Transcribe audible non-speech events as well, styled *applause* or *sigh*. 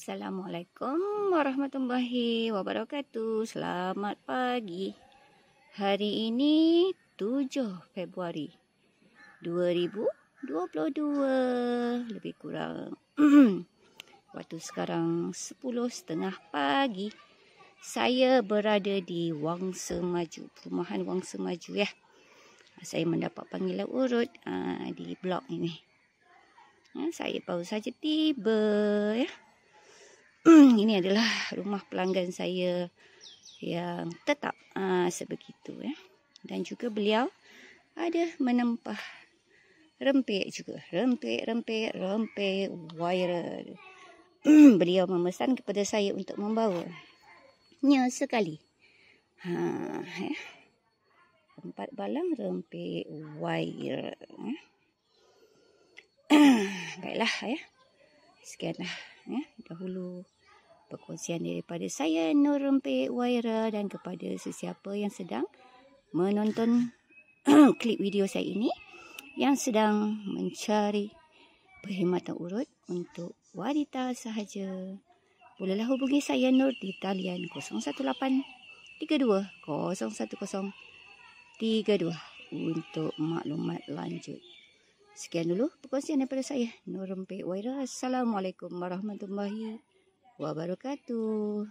Assalamualaikum warahmatullahi wabarakatuh. Selamat pagi. Hari ini 7 Februari 2022. Lebih kurang *clears throat* waktu sekarang 10.30 pagi. Saya berada di Wangsa Maju, perumahan Wangsa Maju ya. Saya mendapat panggilan urut ah, di blog ini. Ya, saya baru saja tiba ya. Hmm, ini adalah rumah pelanggan saya yang tetap ha, sebegitu ya. Dan juga beliau ada menempah rempek juga. Rempek, rempek, rempek, wire. Hmm, beliau memesan kepada saya untuk membawa membawanya sekali. Ha, ya. Empat balang rempek wire. Eh. *clears throat* Baiklah ya. Sekianlah ya. Dahulu perkongsian daripada saya Nur Rempik Waira dan kepada sesiapa yang sedang menonton *clears throat* klip video saya ini yang sedang mencari perkhidmatan urut untuk wanita sahaja bolehlah hubungi saya Nur di talian 018 32 0102 untuk maklumat lanjut Sekian dulu perkongsian daripada saya Nur Rempik Waira. Assalamualaikum warahmatullahi wabarakatuh wabarakatuh.